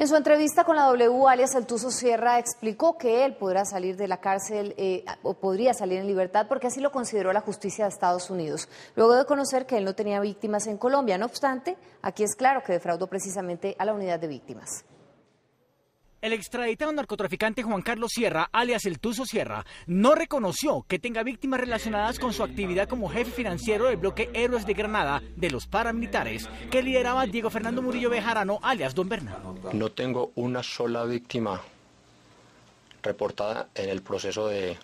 En su entrevista con la W, alias Altuso Sierra explicó que él podrá salir de la cárcel eh, o podría salir en libertad porque así lo consideró la justicia de Estados Unidos, luego de conocer que él no tenía víctimas en Colombia. No obstante, aquí es claro que defraudó precisamente a la unidad de víctimas. El extraditado narcotraficante Juan Carlos Sierra, alias el Tuzo Sierra, no reconoció que tenga víctimas relacionadas con su actividad como jefe financiero del bloque Héroes de Granada de los paramilitares que lideraba Diego Fernando Murillo Bejarano, alias Don Bernardo. No tengo una sola víctima reportada en el proceso de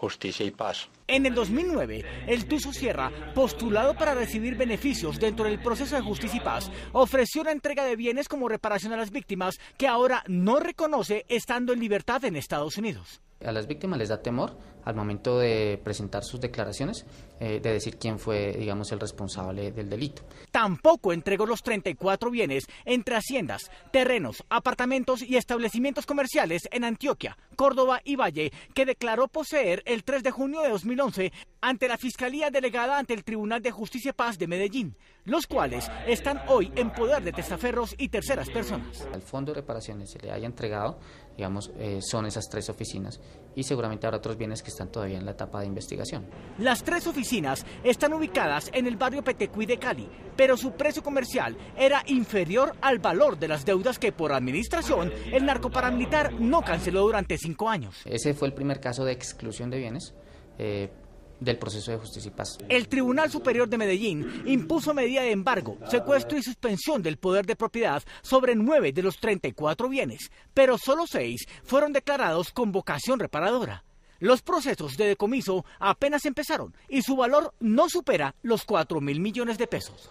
justicia y paz. En el 2009, el Tuzo Sierra, postulado para recibir beneficios dentro del proceso de justicia y paz, ofreció la entrega de bienes como reparación a las víctimas que ahora no reconoce estando en libertad en Estados Unidos. A las víctimas les da temor al momento de presentar sus declaraciones, eh, de decir quién fue, digamos, el responsable del delito. Tampoco entregó los 34 bienes entre haciendas, terrenos, apartamentos y establecimientos comerciales en Antioquia, Córdoba y Valle, que declaró poseer el 3 de junio de 2009 ante la Fiscalía Delegada ante el Tribunal de Justicia Paz de Medellín, los cuales están hoy en poder de testaferros y terceras personas. Al Fondo de Reparaciones se le haya entregado, digamos, eh, son esas tres oficinas y seguramente habrá otros bienes que están todavía en la etapa de investigación. Las tres oficinas están ubicadas en el barrio Petecuí de Cali, pero su precio comercial era inferior al valor de las deudas que por administración el narcoparamilitar no canceló durante cinco años. Ese fue el primer caso de exclusión de bienes eh, del proceso de justicia y paz. El Tribunal Superior de Medellín impuso medida de embargo, secuestro y suspensión del poder de propiedad sobre nueve de los 34 bienes, pero solo seis fueron declarados con vocación reparadora. Los procesos de decomiso apenas empezaron y su valor no supera los 4 mil millones de pesos.